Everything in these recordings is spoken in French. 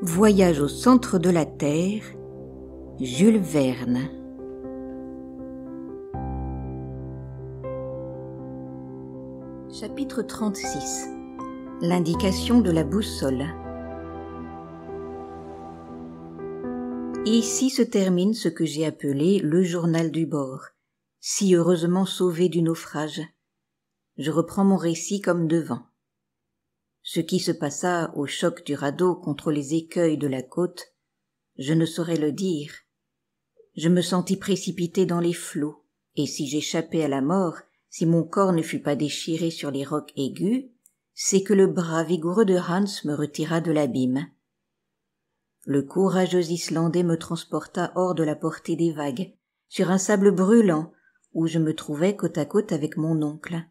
Voyage au centre de la Terre, Jules Verne. Chapitre 36 L'indication de la boussole. Ici se termine ce que j'ai appelé le journal du bord, si heureusement sauvé du naufrage. Je reprends mon récit comme devant ce qui se passa au choc du radeau contre les écueils de la côte, je ne saurais le dire. Je me sentis précipité dans les flots, et si j'échappais à la mort, si mon corps ne fut pas déchiré sur les rocs aigus, c'est que le bras vigoureux de Hans me retira de l'abîme. Le courageux Islandais me transporta hors de la portée des vagues, sur un sable brûlant, où je me trouvais côte à côte avec mon oncle.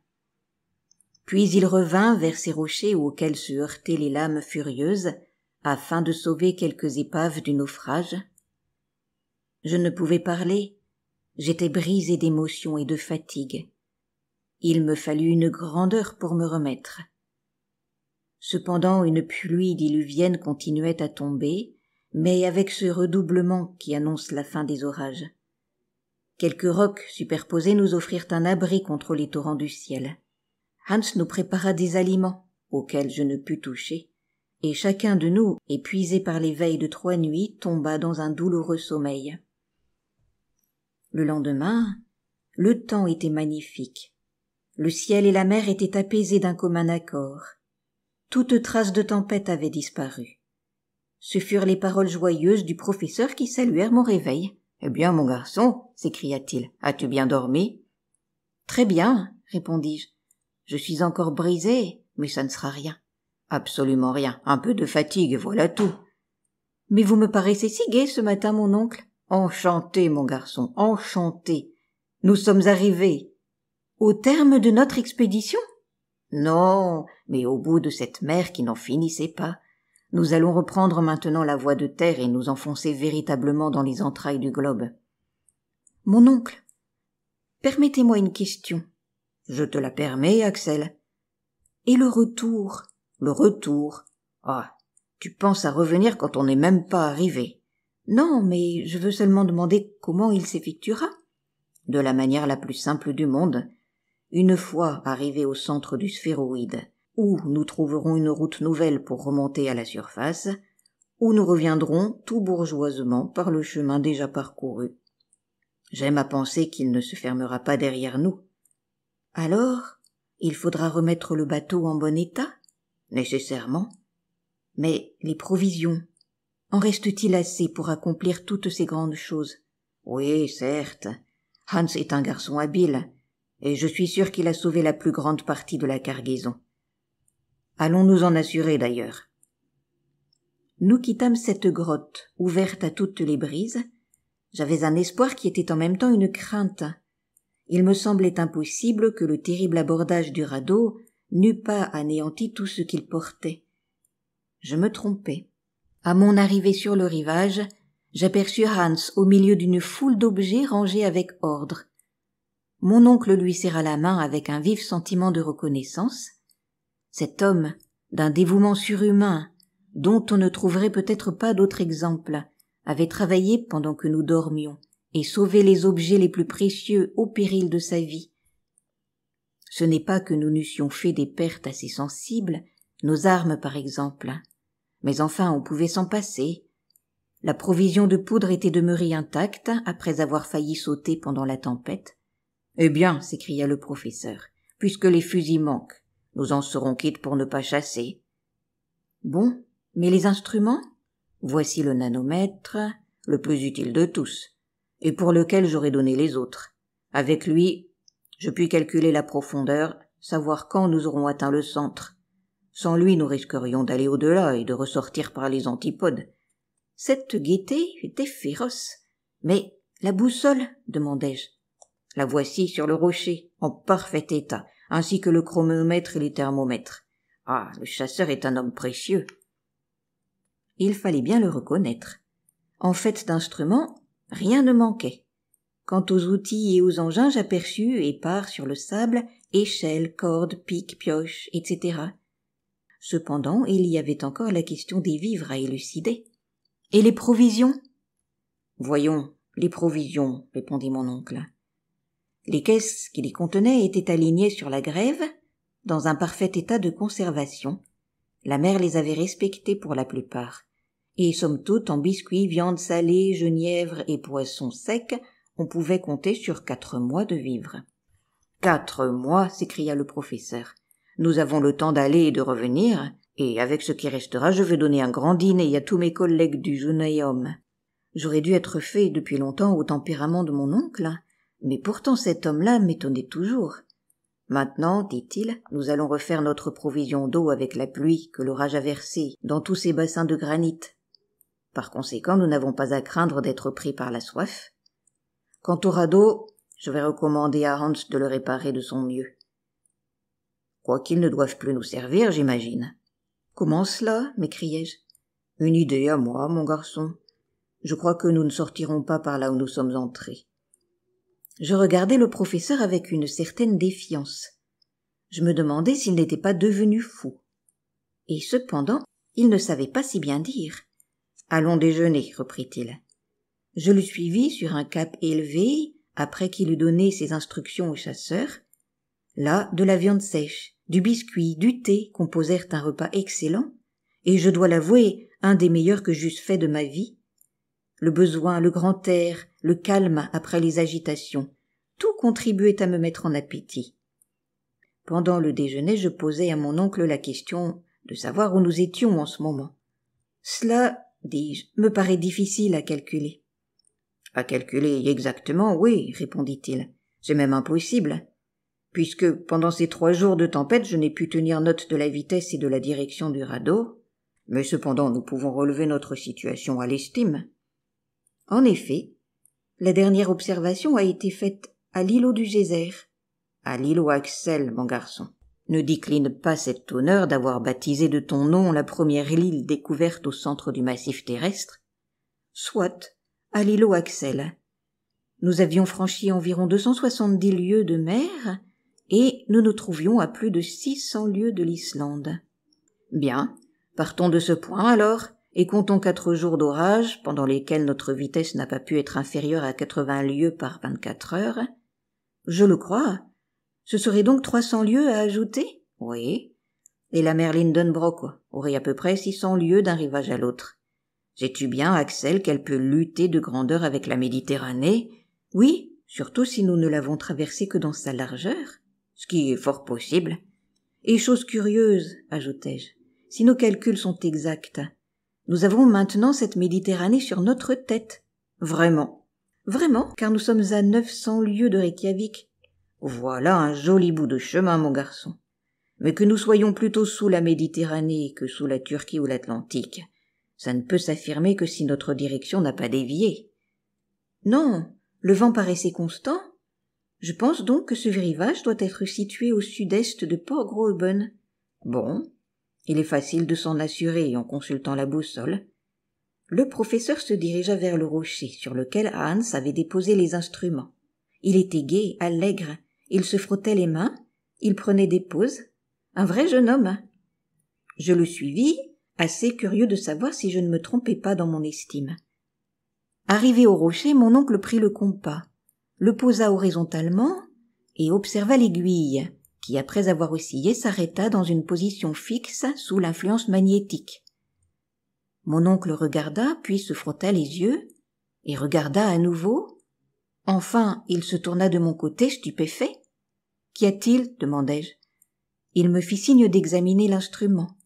Puis il revint vers ces rochers auxquels se heurtaient les lames furieuses, afin de sauver quelques épaves du naufrage. Je ne pouvais parler, j'étais brisé d'émotion et de fatigue. Il me fallut une grande heure pour me remettre. Cependant une pluie diluvienne continuait à tomber, mais avec ce redoublement qui annonce la fin des orages. Quelques rocs superposés nous offrirent un abri contre les torrents du ciel. Hans nous prépara des aliments auxquels je ne pus toucher, et chacun de nous, épuisé par les veilles de trois nuits, tomba dans un douloureux sommeil. Le lendemain, le temps était magnifique. Le ciel et la mer étaient apaisés d'un commun accord. Toute trace de tempête avait disparu. Ce furent les paroles joyeuses du professeur qui saluèrent mon réveil. Eh bien, mon garçon, s'écria-t-il, as-tu bien dormi Très bien, répondis-je. Je suis encore brisée, mais ça ne sera rien. Absolument rien. Un peu de fatigue, voilà tout. Mais vous me paraissez si gai ce matin, mon oncle. Enchanté, mon garçon, enchanté. Nous sommes arrivés. Au terme de notre expédition? Non, mais au bout de cette mer qui n'en finissait pas. Nous allons reprendre maintenant la voie de terre et nous enfoncer véritablement dans les entrailles du globe. Mon oncle, permettez-moi une question. Je te la permets, Axel. Et le retour Le retour Ah, tu penses à revenir quand on n'est même pas arrivé. Non, mais je veux seulement demander comment il s'effectuera. De la manière la plus simple du monde. Une fois arrivé au centre du sphéroïde, où nous trouverons une route nouvelle pour remonter à la surface, où nous reviendrons tout bourgeoisement par le chemin déjà parcouru. J'aime à penser qu'il ne se fermera pas derrière nous, alors, il faudra remettre le bateau en bon état Nécessairement. Mais les provisions, en reste-t-il assez pour accomplir toutes ces grandes choses Oui, certes. Hans est un garçon habile, et je suis sûr qu'il a sauvé la plus grande partie de la cargaison. Allons nous en assurer d'ailleurs. Nous quittâmes cette grotte, ouverte à toutes les brises. J'avais un espoir qui était en même temps une crainte, il me semblait impossible que le terrible abordage du radeau n'eût pas anéanti tout ce qu'il portait. Je me trompais. À mon arrivée sur le rivage, j'aperçus Hans au milieu d'une foule d'objets rangés avec ordre. Mon oncle lui serra la main avec un vif sentiment de reconnaissance. Cet homme, d'un dévouement surhumain, dont on ne trouverait peut-être pas d'autre exemple, avait travaillé pendant que nous dormions, et sauver les objets les plus précieux au péril de sa vie. Ce n'est pas que nous n'eussions fait des pertes assez sensibles, nos armes par exemple, mais enfin on pouvait s'en passer. La provision de poudre était demeurée intacte après avoir failli sauter pendant la tempête. Eh bien, s'écria le professeur, puisque les fusils manquent, nous en serons quittes pour ne pas chasser. Bon, mais les instruments? Voici le nanomètre, le plus utile de tous, et pour lequel j'aurais donné les autres. Avec lui, je puis calculer la profondeur, savoir quand nous aurons atteint le centre. Sans lui, nous risquerions d'aller au-delà et de ressortir par les antipodes. Cette gaieté était féroce. Mais la boussole demandai-je. La voici sur le rocher, en parfait état, ainsi que le chronomètre et les thermomètres. Ah, le chasseur est un homme précieux. Il fallait bien le reconnaître. En fait d'instruments, Rien ne manquait. Quant aux outils et aux engins, j'aperçus, épars sur le sable, échelles, cordes, piques, pioches, etc. Cependant, il y avait encore la question des vivres à élucider. Et les provisions? Voyons, les provisions, répondit mon oncle. Les caisses qui les contenaient étaient alignées sur la grève, dans un parfait état de conservation. La mère les avait respectées pour la plupart. Et somme toute, en biscuits, viande salée, genièvre et poisson sec, on pouvait compter sur quatre mois de vivre. — Quatre mois, s'écria le professeur. Nous avons le temps d'aller et de revenir, et avec ce qui restera, je vais donner un grand dîner à tous mes collègues du homme. J'aurais dû être fait depuis longtemps au tempérament de mon oncle, mais pourtant cet homme-là m'étonnait toujours. Maintenant, dit-il, nous allons refaire notre provision d'eau avec la pluie que l'orage a versée dans tous ces bassins de granit par conséquent, nous n'avons pas à craindre d'être pris par la soif. Quant au radeau, je vais recommander à Hans de le réparer de son mieux. Quoiqu'ils ne doivent plus nous servir, j'imagine. Comment cela? m'écriai-je. Une idée à moi, mon garçon. Je crois que nous ne sortirons pas par là où nous sommes entrés. Je regardais le professeur avec une certaine défiance. Je me demandais s'il n'était pas devenu fou. Et cependant, il ne savait pas si bien dire. Allons déjeuner, reprit-il. Je le suivis sur un cap élevé, après qu'il eut donné ses instructions au chasseur. Là, de la viande sèche, du biscuit, du thé composèrent un repas excellent, et je dois l'avouer, un des meilleurs que j'eusse fait de ma vie. Le besoin, le grand air, le calme après les agitations, tout contribuait à me mettre en appétit. Pendant le déjeuner, je posai à mon oncle la question de savoir où nous étions en ce moment. Cela dis-je, me paraît difficile à calculer. À calculer exactement, oui, répondit-il. C'est même impossible, puisque pendant ces trois jours de tempête, je n'ai pu tenir note de la vitesse et de la direction du radeau. Mais cependant, nous pouvons relever notre situation à l'estime. En effet, la dernière observation a été faite à l'îlot du Geyser. À l'îlot Axel, mon garçon ne décline pas cet honneur d'avoir baptisé de ton nom la première île découverte au centre du massif terrestre. Soit, à l'îlot Axel. Nous avions franchi environ 270 lieues de mer et nous nous trouvions à plus de 600 lieues de l'Islande. Bien, partons de ce point alors et comptons quatre jours d'orage pendant lesquels notre vitesse n'a pas pu être inférieure à 80 lieues par 24 heures. Je le crois, ce serait donc trois cents lieues à ajouter? Oui. Et la mer Lindenbrock aurait à peu près six cents lieues d'un rivage à l'autre. Sais-tu bien, Axel, qu'elle peut lutter de grandeur avec la Méditerranée? Oui, surtout si nous ne l'avons traversée que dans sa largeur, ce qui est fort possible. Et chose curieuse, ajoutai-je, si nos calculs sont exacts, nous avons maintenant cette Méditerranée sur notre tête. Vraiment. Vraiment, car nous sommes à neuf cents lieues de Reykjavik, voilà un joli bout de chemin, mon garçon. Mais que nous soyons plutôt sous la Méditerranée que sous la Turquie ou l'Atlantique, ça ne peut s'affirmer que si notre direction n'a pas dévié. Non, le vent paraissait constant. Je pense donc que ce rivage doit être situé au sud-est de Port groben Bon, il est facile de s'en assurer en consultant la boussole. Le professeur se dirigea vers le rocher sur lequel Hans avait déposé les instruments. Il était gai, allègre, il se frottait les mains, il prenait des pauses. Un vrai jeune homme. Hein. Je le suivis, assez curieux de savoir si je ne me trompais pas dans mon estime. Arrivé au rocher, mon oncle prit le compas, le posa horizontalement et observa l'aiguille, qui après avoir oscillé s'arrêta dans une position fixe sous l'influence magnétique. Mon oncle regarda, puis se frotta les yeux, et regarda à nouveau, Enfin, il se tourna de mon côté, stupéfait. Qu'y a-t-il demandai-je. Il me fit signe d'examiner l'instrument.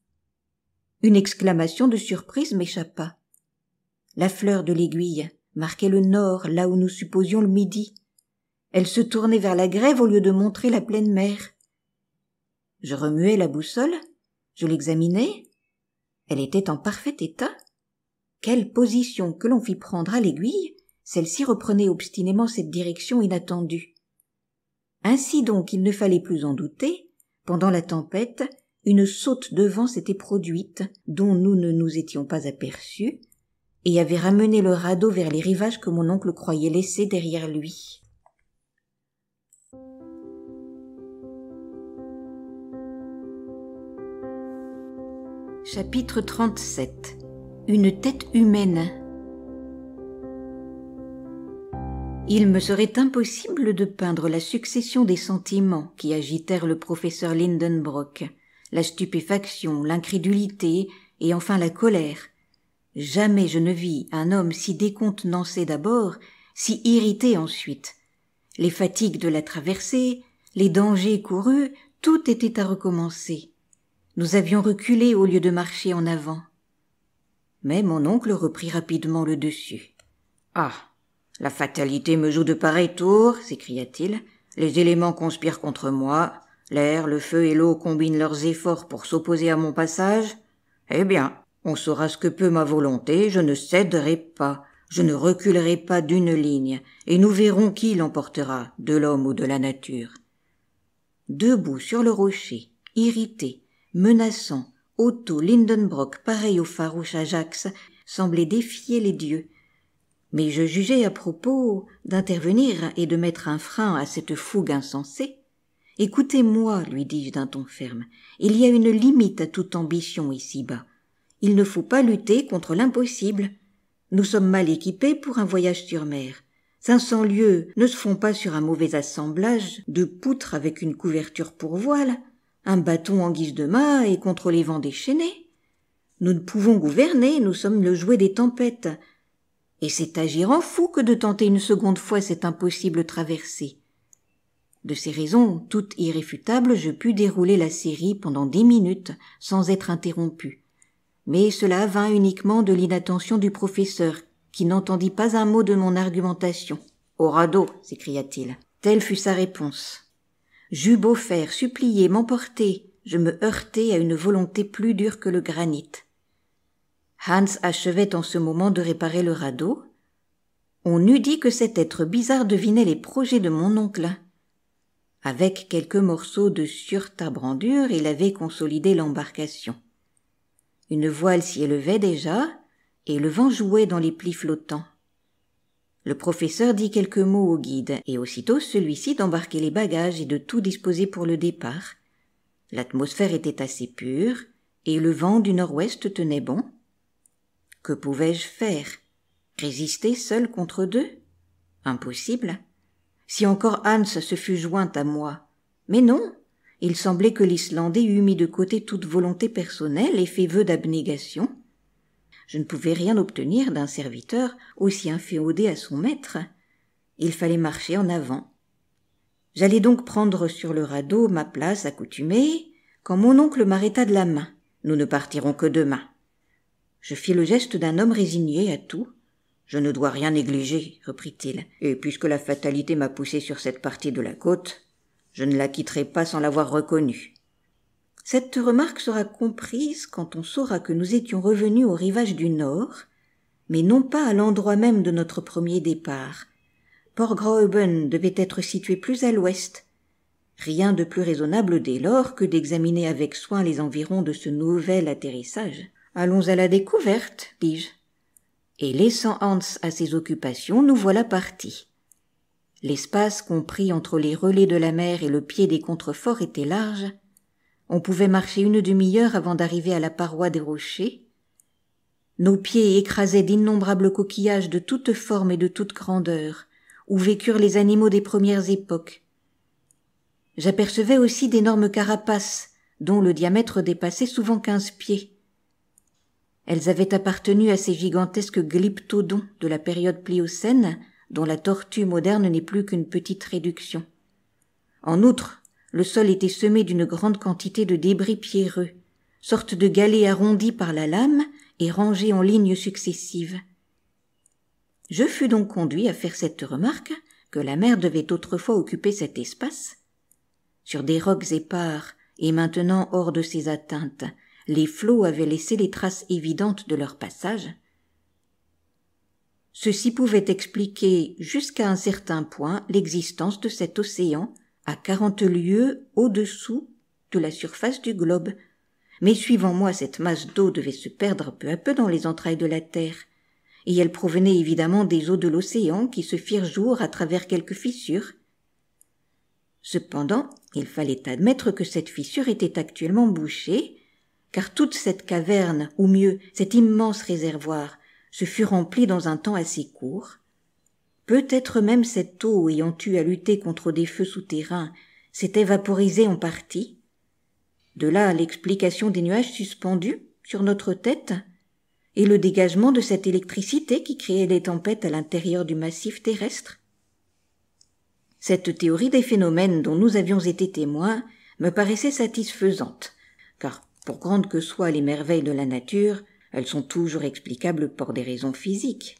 Une exclamation de surprise m'échappa. La fleur de l'aiguille marquait le nord, là où nous supposions le midi. Elle se tournait vers la grève au lieu de montrer la pleine mer. Je remuai la boussole, je l'examinai. Elle était en parfait état. Quelle position que l'on fit prendre à l'aiguille celle-ci reprenait obstinément cette direction inattendue. Ainsi donc il ne fallait plus en douter, pendant la tempête, une saute de vent s'était produite, dont nous ne nous étions pas aperçus, et avait ramené le radeau vers les rivages que mon oncle croyait laisser derrière lui. Chapitre 37 Une tête humaine Il me serait impossible de peindre la succession des sentiments qui agitèrent le professeur Lindenbrock, la stupéfaction, l'incrédulité, et enfin la colère. Jamais je ne vis un homme si décontenancé d'abord, si irrité ensuite. Les fatigues de la traversée, les dangers courus, tout était à recommencer. Nous avions reculé au lieu de marcher en avant. Mais mon oncle reprit rapidement le dessus. Ah. La fatalité me joue de pareils tours, s'écria-t-il. Les éléments conspirent contre moi. L'air, le feu et l'eau combinent leurs efforts pour s'opposer à mon passage. Eh bien, on saura ce que peut ma volonté, je ne céderai pas, je ne reculerai pas d'une ligne, et nous verrons qui l'emportera, de l'homme ou de la nature. Debout sur le rocher, irrité, menaçant, Otto Lindenbrock, pareil au farouche Ajax, semblait défier les dieux, mais je jugeais à propos d'intervenir et de mettre un frein à cette fougue insensée. Écoutez-moi, lui dis-je d'un ton ferme, il y a une limite à toute ambition ici-bas. Il ne faut pas lutter contre l'impossible. Nous sommes mal équipés pour un voyage sur mer. Cinq cents lieues ne se font pas sur un mauvais assemblage de poutres avec une couverture pour voile, un bâton en guise de mât et contre les vents déchaînés. Nous ne pouvons gouverner, nous sommes le jouet des tempêtes, et c'est agir en fou que de tenter une seconde fois cette impossible traversée. De ces raisons, toutes irréfutables, je pus dérouler la série pendant dix minutes sans être interrompu. Mais cela vint uniquement de l'inattention du professeur, qui n'entendit pas un mot de mon argumentation. Au radeau, s'écria-t-il. Telle fut sa réponse. J'eus beau faire supplier, m'emporter, je me heurtai à une volonté plus dure que le granit. Hans achevait en ce moment de réparer le radeau. On eût dit que cet être bizarre devinait les projets de mon oncle. Avec quelques morceaux de surtabrandure, il avait consolidé l'embarcation. Une voile s'y élevait déjà, et le vent jouait dans les plis flottants. Le professeur dit quelques mots au guide, et aussitôt celui-ci d'embarquer les bagages et de tout disposer pour le départ. L'atmosphère était assez pure, et le vent du nord-ouest tenait bon. Que pouvais-je faire Résister seul contre deux Impossible. Si encore Hans se fût joint à moi. Mais non. Il semblait que l'Islandais eût mis de côté toute volonté personnelle et fait vœu d'abnégation. Je ne pouvais rien obtenir d'un serviteur aussi inféodé à son maître. Il fallait marcher en avant. J'allais donc prendre sur le radeau ma place accoutumée, quand mon oncle m'arrêta de la main. Nous ne partirons que demain. Je fis le geste d'un homme résigné à tout. Je ne dois rien négliger, reprit-il, et puisque la fatalité m'a poussé sur cette partie de la côte, je ne la quitterai pas sans l'avoir reconnue. Cette remarque sera comprise quand on saura que nous étions revenus au rivage du nord, mais non pas à l'endroit même de notre premier départ. Port Grauben devait être situé plus à l'ouest. Rien de plus raisonnable dès lors que d'examiner avec soin les environs de ce nouvel atterrissage. Allons à la découverte, dis-je. Et laissant Hans à ses occupations, nous voilà partis. L'espace compris entre les relais de la mer et le pied des contreforts était large. On pouvait marcher une demi-heure avant d'arriver à la paroi des rochers. Nos pieds écrasaient d'innombrables coquillages de toutes formes et de toute grandeur, où vécurent les animaux des premières époques. J'apercevais aussi d'énormes carapaces, dont le diamètre dépassait souvent quinze pieds. Elles avaient appartenu à ces gigantesques glyptodons de la période pliocène, dont la tortue moderne n'est plus qu'une petite réduction. En outre, le sol était semé d'une grande quantité de débris pierreux, sorte de galets arrondis par la lame et rangés en lignes successives. Je fus donc conduit à faire cette remarque que la mer devait autrefois occuper cet espace. Sur des rocs épars et maintenant hors de ses atteintes, les flots avaient laissé les traces évidentes de leur passage. Ceci pouvait expliquer jusqu'à un certain point l'existence de cet océan à quarante lieues au-dessous de la surface du globe. Mais suivant moi, cette masse d'eau devait se perdre peu à peu dans les entrailles de la Terre, et elle provenait évidemment des eaux de l'océan qui se firent jour à travers quelques fissures. Cependant, il fallait admettre que cette fissure était actuellement bouchée, car toute cette caverne, ou mieux cet immense réservoir, se fut remplie dans un temps assez court. Peut-être même cette eau ayant eu à lutter contre des feux souterrains s'était vaporisée en partie. De là l'explication des nuages suspendus sur notre tête et le dégagement de cette électricité qui créait les tempêtes à l'intérieur du massif terrestre. Cette théorie des phénomènes dont nous avions été témoins me paraissait satisfaisante, car pour grandes que soient les merveilles de la nature, elles sont toujours explicables pour des raisons physiques.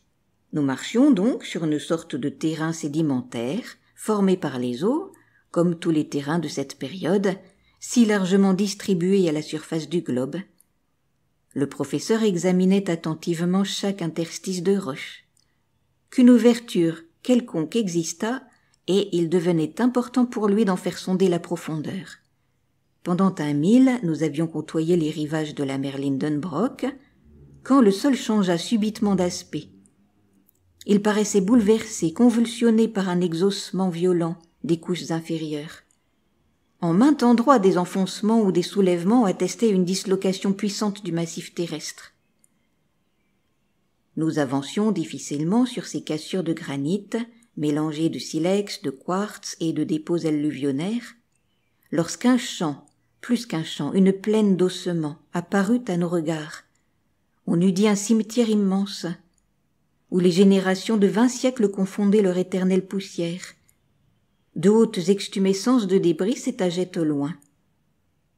Nous marchions donc sur une sorte de terrain sédimentaire, formé par les eaux, comme tous les terrains de cette période, si largement distribués à la surface du globe. Le professeur examinait attentivement chaque interstice de roche. Qu'une ouverture quelconque existât, et il devenait important pour lui d'en faire sonder la profondeur. Pendant un mille, nous avions côtoyé les rivages de la mer Lindenbrock, quand le sol changea subitement d'aspect. Il paraissait bouleversé, convulsionné par un exhaussement violent des couches inférieures. En maint endroit, des enfoncements ou des soulèvements attestaient une dislocation puissante du massif terrestre. Nous avancions difficilement sur ces cassures de granit, mélangées de silex, de quartz et de dépôts alluvionnaires, lorsqu'un champ plus qu'un champ, une plaine d'ossements, apparut à nos regards. On eût dit un cimetière immense, où les générations de vingt siècles confondaient leur éternelle poussière. De hautes extumescences de débris s'étageaient au loin.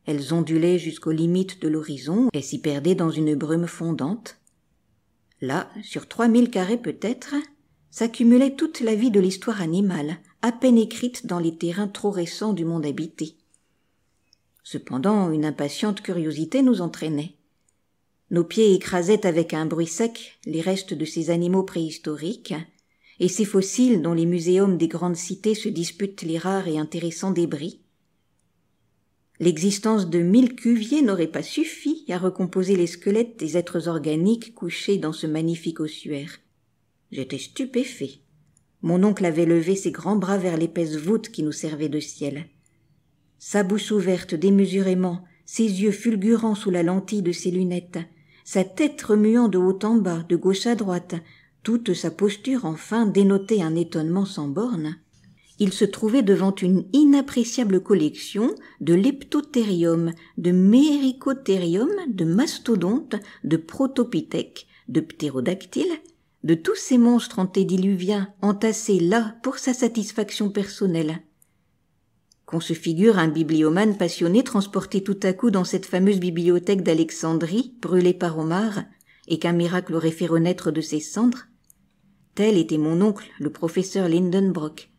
Elles ondulaient jusqu'aux limites de l'horizon et s'y perdaient dans une brume fondante. Là, sur trois mille carrés peut-être, s'accumulait toute la vie de l'histoire animale, à peine écrite dans les terrains trop récents du monde habité. Cependant, une impatiente curiosité nous entraînait. Nos pieds écrasaient avec un bruit sec les restes de ces animaux préhistoriques et ces fossiles dont les muséums des grandes cités se disputent les rares et intéressants débris. L'existence de mille cuviers n'aurait pas suffi à recomposer les squelettes des êtres organiques couchés dans ce magnifique ossuaire. J'étais stupéfait. Mon oncle avait levé ses grands bras vers l'épaisse voûte qui nous servait de ciel sa bouche ouverte démesurément, ses yeux fulgurants sous la lentille de ses lunettes, sa tête remuant de haut en bas, de gauche à droite, toute sa posture enfin dénotait un étonnement sans bornes. Il se trouvait devant une inappréciable collection de leptotherium, de méricothérium de mastodontes, de protopithèque, de ptérodactyles, de tous ces monstres antédiluviens entassés là pour sa satisfaction personnelle qu'on se figure un bibliomane passionné transporté tout à coup dans cette fameuse bibliothèque d'Alexandrie, brûlée par Omar, et qu'un miracle aurait fait renaître de ses cendres, tel était mon oncle, le professeur Lindenbrock.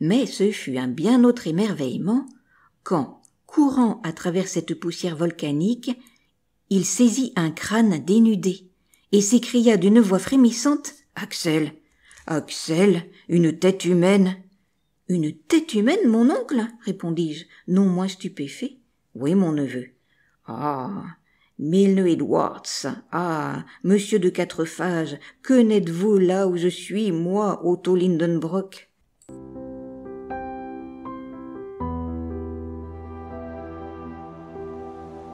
Mais ce fut un bien autre émerveillement quand, courant à travers cette poussière volcanique, il saisit un crâne dénudé et s'écria d'une voix frémissante Axel, Axel, une tête humaine une tête humaine, mon oncle répondis-je, non moins stupéfait. Oui, mon neveu. Ah, Milne Edwards, ah, monsieur de Quatrefages, que n'êtes-vous là où je suis, moi, Otto Lindenbrock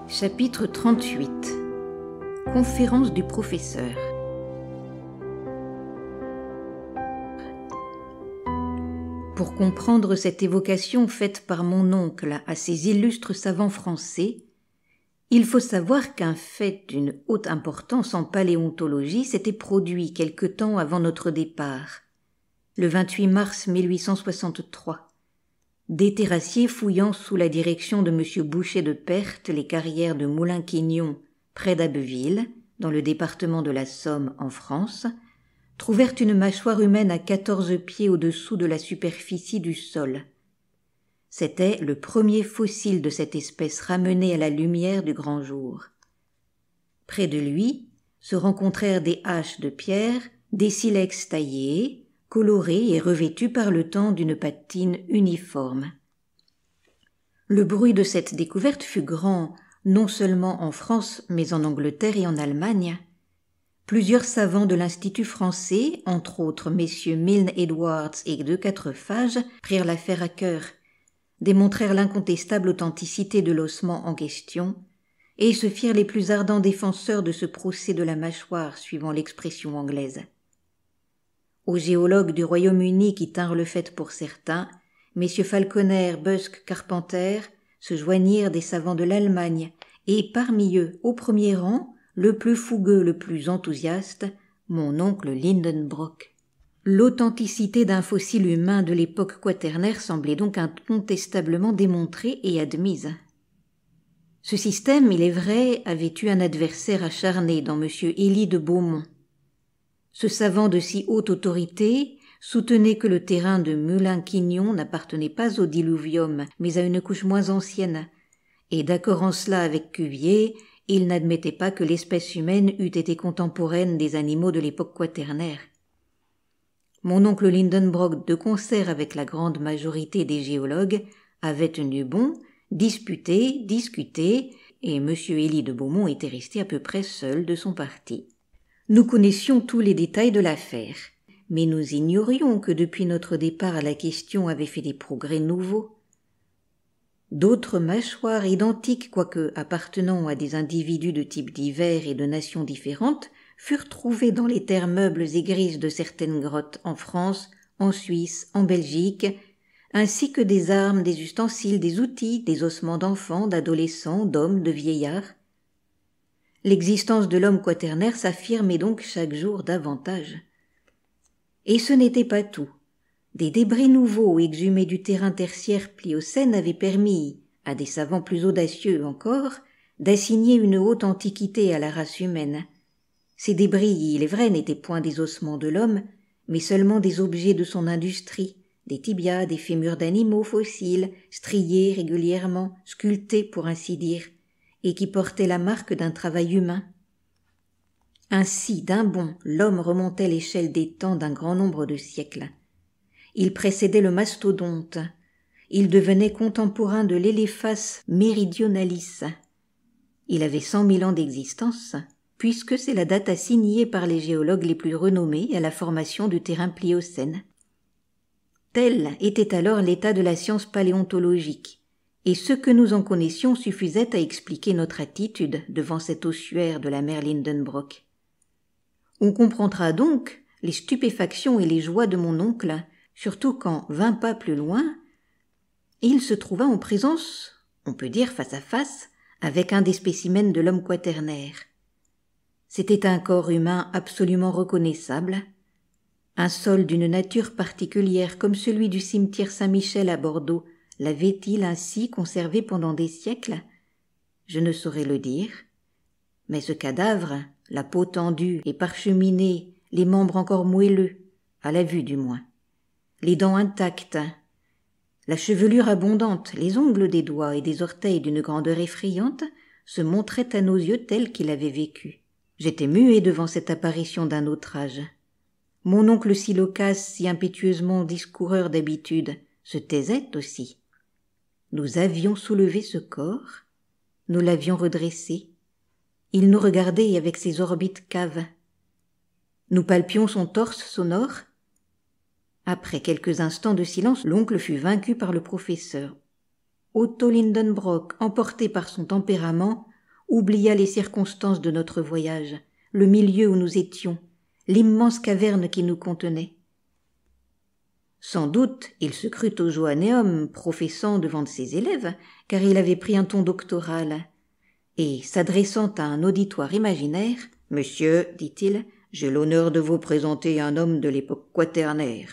Chapitre 38 Conférence du professeur Pour comprendre cette évocation faite par mon oncle à ces illustres savants français, il faut savoir qu'un fait d'une haute importance en paléontologie s'était produit quelque temps avant notre départ, le 28 mars 1863. Des terrassiers fouillant sous la direction de M. Boucher de Perthes les carrières de Moulin-Quignon, près d'Abbeville, dans le département de la Somme en France, trouvèrent une mâchoire humaine à quatorze pieds au-dessous de la superficie du sol. C'était le premier fossile de cette espèce ramené à la lumière du grand jour. Près de lui se rencontrèrent des haches de pierre, des silex taillés, colorés et revêtus par le temps d'une patine uniforme. Le bruit de cette découverte fut grand, non seulement en France, mais en Angleterre et en Allemagne. Plusieurs savants de l'Institut français, entre autres messieurs Milne Edwards et De Quatrefages, prirent l'affaire à cœur, démontrèrent l'incontestable authenticité de l'ossement en question, et se firent les plus ardents défenseurs de ce procès de la mâchoire, suivant l'expression anglaise. Aux géologues du Royaume-Uni qui tinrent le fait pour certains, messieurs Falconer, Busk, Carpenter, se joignirent des savants de l'Allemagne, et parmi eux, au premier rang, le plus fougueux, le plus enthousiaste, mon oncle Lindenbrock. L'authenticité d'un fossile humain de l'époque quaternaire semblait donc incontestablement démontrée et admise. Ce système, il est vrai, avait eu un adversaire acharné dans M. Élie de Beaumont. Ce savant de si haute autorité soutenait que le terrain de Mulin-Quignon n'appartenait pas au diluvium, mais à une couche moins ancienne, et d'accord en cela avec Cuvier, il n'admettait pas que l'espèce humaine eût été contemporaine des animaux de l'époque quaternaire. Mon oncle Lindenbrock, de concert avec la grande majorité des géologues, avait tenu bon, disputé, discuté, et M. Élie de Beaumont était resté à peu près seul de son parti. Nous connaissions tous les détails de l'affaire, mais nous ignorions que depuis notre départ la question avait fait des progrès nouveaux. D'autres mâchoires identiques, quoique appartenant à des individus de types divers et de nations différentes, furent trouvées dans les terres meubles et grises de certaines grottes en France, en Suisse, en Belgique, ainsi que des armes, des ustensiles, des outils, des ossements d'enfants, d'adolescents, d'hommes, de vieillards. L'existence de l'homme quaternaire s'affirmait donc chaque jour davantage. Et ce n'était pas tout. Des débris nouveaux exhumés du terrain tertiaire pliocène avaient permis, à des savants plus audacieux encore, d'assigner une haute antiquité à la race humaine. Ces débris, il est vrai, n'étaient point des ossements de l'homme, mais seulement des objets de son industrie, des tibias, des fémurs d'animaux fossiles, striés régulièrement, sculptés pour ainsi dire, et qui portaient la marque d'un travail humain. Ainsi, d'un bond, l'homme remontait l'échelle des temps d'un grand nombre de siècles. Il précédait le mastodonte. Il devenait contemporain de l'Elephas meridionalis. Il avait cent mille ans d'existence, puisque c'est la date assignée par les géologues les plus renommés à la formation du terrain pliocène. Tel était alors l'état de la science paléontologique, et ce que nous en connaissions suffisait à expliquer notre attitude devant cet ossuaire de la mer Lindenbrock. On comprendra donc les stupéfactions et les joies de mon oncle surtout quand, vingt pas plus loin, il se trouva en présence, on peut dire face à face, avec un des spécimens de l'homme quaternaire. C'était un corps humain absolument reconnaissable, un sol d'une nature particulière comme celui du cimetière Saint-Michel à Bordeaux l'avait-il ainsi conservé pendant des siècles Je ne saurais le dire. Mais ce cadavre, la peau tendue et parcheminée, les membres encore moelleux, à la vue du moins, les dents intactes, la chevelure abondante, les ongles des doigts et des orteils d'une grandeur effrayante se montraient à nos yeux tels qu'il avait vécu. J'étais muet devant cette apparition d'un autre âge. Mon oncle Silocas, si impétueusement discoureur d'habitude, se taisait aussi. Nous avions soulevé ce corps, nous l'avions redressé. Il nous regardait avec ses orbites caves. Nous palpions son torse sonore, après quelques instants de silence, l'oncle fut vaincu par le professeur. Otto Lindenbrock, emporté par son tempérament, oublia les circonstances de notre voyage, le milieu où nous étions, l'immense caverne qui nous contenait. Sans doute, il se crut au Joanneum, professant devant ses élèves, car il avait pris un ton doctoral. Et, s'adressant à un auditoire imaginaire, Monsieur, dit-il, j'ai l'honneur de vous présenter un homme de l'époque quaternaire.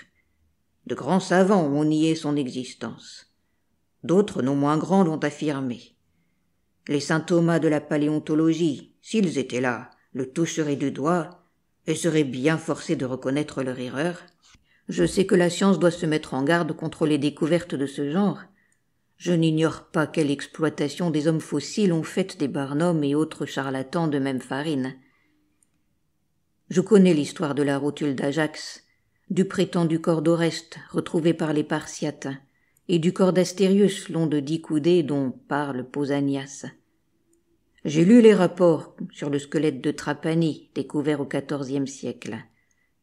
De grands savants ont nié son existence. D'autres, non moins grands, l'ont affirmé. Les saint Thomas de la paléontologie, s'ils étaient là, le toucheraient du doigt et seraient bien forcés de reconnaître leur erreur. Je sais que la science doit se mettre en garde contre les découvertes de ce genre. Je n'ignore pas quelle exploitation des hommes fossiles ont faite des Barnum et autres charlatans de même farine. Je connais l'histoire de la rotule d'Ajax, du prétendu corps d'Oreste retrouvé par les Partiates, et du corps d'Astérius, long de dix coudées dont parle Pausanias. J'ai lu les rapports sur le squelette de Trapani, découvert au XIVe siècle,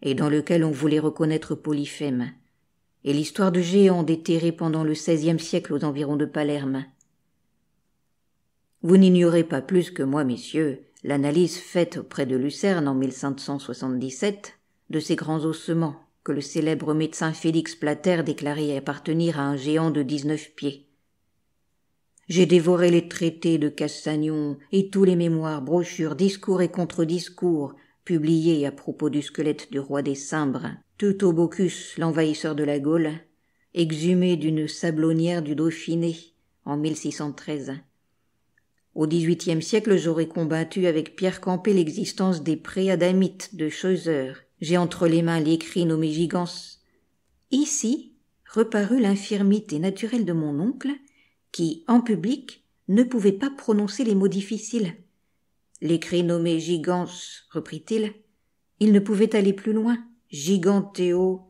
et dans lequel on voulait reconnaître Polyphème, et l'histoire de géants déterrés pendant le XVIe siècle aux environs de Palerme. Vous n'ignorez pas plus que moi, messieurs, l'analyse faite auprès de Lucerne en 1577 de ces grands ossements que le célèbre médecin Félix Plater déclarait appartenir à un géant de dix-neuf pieds. J'ai dévoré les traités de Cassagnon et tous les mémoires, brochures, discours et contre-discours publiés à propos du squelette du roi des Cimbres, Teutobocus, l'envahisseur de la Gaule, exhumé d'une sablonnière du Dauphiné en 1613. Au XVIIIe siècle, j'aurais combattu avec Pierre Campé l'existence des préadamites de j'ai entre les mains l'écrit nommé Gigance. Ici reparut l'infirmité naturelle de mon oncle, qui, en public, ne pouvait pas prononcer les mots difficiles. L'écrit nommé Gigance, reprit-il. Il ne pouvait aller plus loin. Giganteo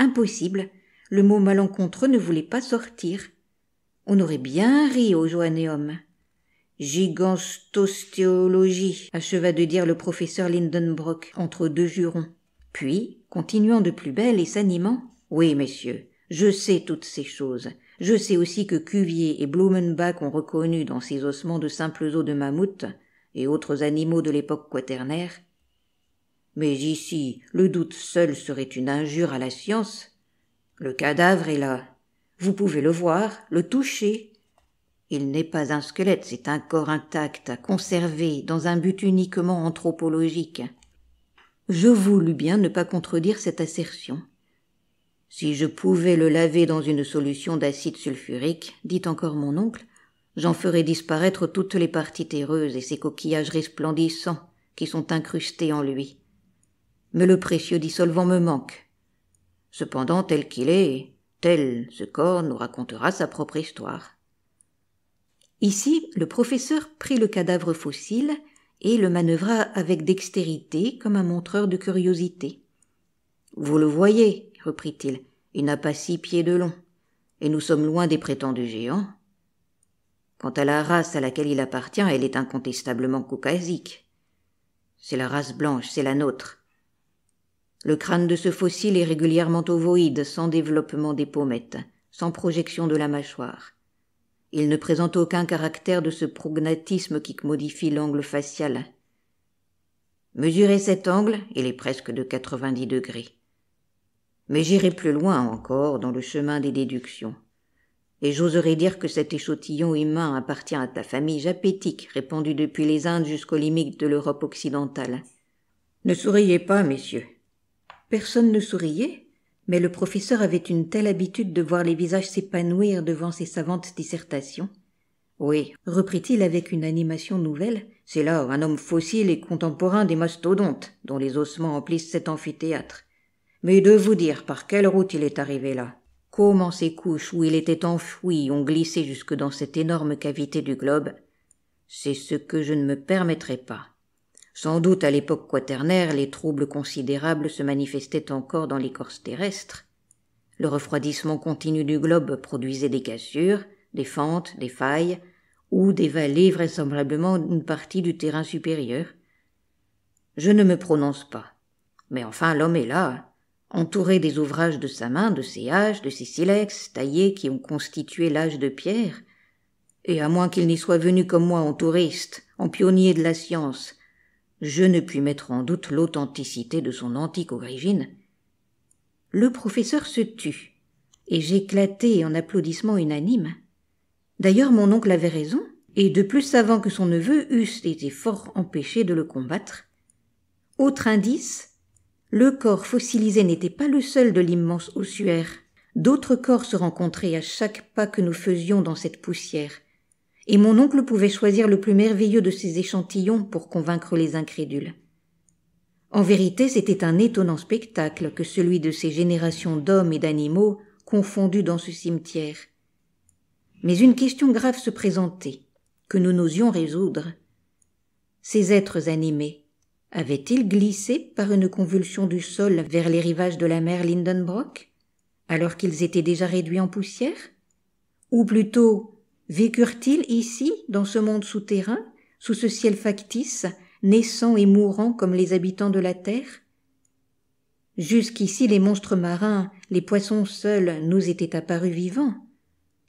Impossible. Le mot malencontreux ne voulait pas sortir. On aurait bien ri au Joanneum. Gigantostéologie, acheva de dire le professeur Lindenbrock entre deux jurons. Puis, continuant de plus belle et s'animant, Oui, messieurs, je sais toutes ces choses. Je sais aussi que Cuvier et Blumenbach ont reconnu dans ces ossements de simples os de mammouth et autres animaux de l'époque quaternaire. Mais ici, le doute seul serait une injure à la science. Le cadavre est là. Vous pouvez le voir, le toucher, il n'est pas un squelette, c'est un corps intact, à conserver dans un but uniquement anthropologique. Je voulus bien ne pas contredire cette assertion. Si je pouvais le laver dans une solution d'acide sulfurique, dit encore mon oncle, j'en ferais disparaître toutes les parties terreuses et ces coquillages resplendissants qui sont incrustés en lui. Mais le précieux dissolvant me manque. Cependant, tel qu'il est, tel ce corps nous racontera sa propre histoire. Ici, le professeur prit le cadavre fossile et le manœuvra avec dextérité comme un montreur de curiosité. Vous le voyez, reprit-il, il n'a pas six pieds de long, et nous sommes loin des prétendus géants. Quant à la race à laquelle il appartient, elle est incontestablement caucasique. C'est la race blanche, c'est la nôtre. Le crâne de ce fossile est régulièrement ovoïde, sans développement des pommettes, sans projection de la mâchoire. Il ne présente aucun caractère de ce prognatisme qui modifie l'angle facial. Mesurez cet angle, il est presque de 90 degrés. Mais j'irai plus loin encore dans le chemin des déductions. Et j'oserais dire que cet échotillon humain appartient à ta famille japétique répandue depuis les Indes jusqu'aux limites de l'Europe occidentale. Ne souriez pas, messieurs. Personne ne souriait mais le professeur avait une telle habitude de voir les visages s'épanouir devant ses savantes dissertations. Oui, reprit-il avec une animation nouvelle, c'est là un homme fossile et contemporain des mastodontes, dont les ossements emplissent cet amphithéâtre. Mais de vous dire par quelle route il est arrivé là. Comment ces couches où il était enfoui ont glissé jusque dans cette énorme cavité du globe, c'est ce que je ne me permettrai pas. Sans doute à l'époque quaternaire, les troubles considérables se manifestaient encore dans l'écorce terrestre. Le refroidissement continu du globe produisait des cassures, des fentes, des failles, ou des vallées vraisemblablement une partie du terrain supérieur. Je ne me prononce pas. Mais enfin, l'homme est là, entouré des ouvrages de sa main, de ses haches, de ses silex, taillés qui ont constitué l'âge de pierre. Et à moins qu'il n'y soit venu comme moi en touriste, en pionnier de la science, je ne puis mettre en doute l'authenticité de son antique origine. Le professeur se tut, et j'éclatai en applaudissements unanimes. D'ailleurs, mon oncle avait raison, et de plus savant que son neveu eussent été fort empêchés de le combattre. Autre indice, le corps fossilisé n'était pas le seul de l'immense ossuaire. D'autres corps se rencontraient à chaque pas que nous faisions dans cette poussière, et mon oncle pouvait choisir le plus merveilleux de ces échantillons pour convaincre les incrédules. En vérité, c'était un étonnant spectacle que celui de ces générations d'hommes et d'animaux confondus dans ce cimetière. Mais une question grave se présentait, que nous n'osions résoudre. Ces êtres animés avaient-ils glissé par une convulsion du sol vers les rivages de la mer Lindenbrock, alors qu'ils étaient déjà réduits en poussière Ou plutôt, Vécurent-ils ici, dans ce monde souterrain, sous ce ciel factice, naissant et mourant comme les habitants de la terre Jusqu'ici les monstres marins, les poissons seuls nous étaient apparus vivants.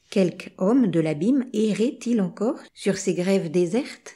Quelque homme de l'abîme errait-il encore sur ces grèves désertes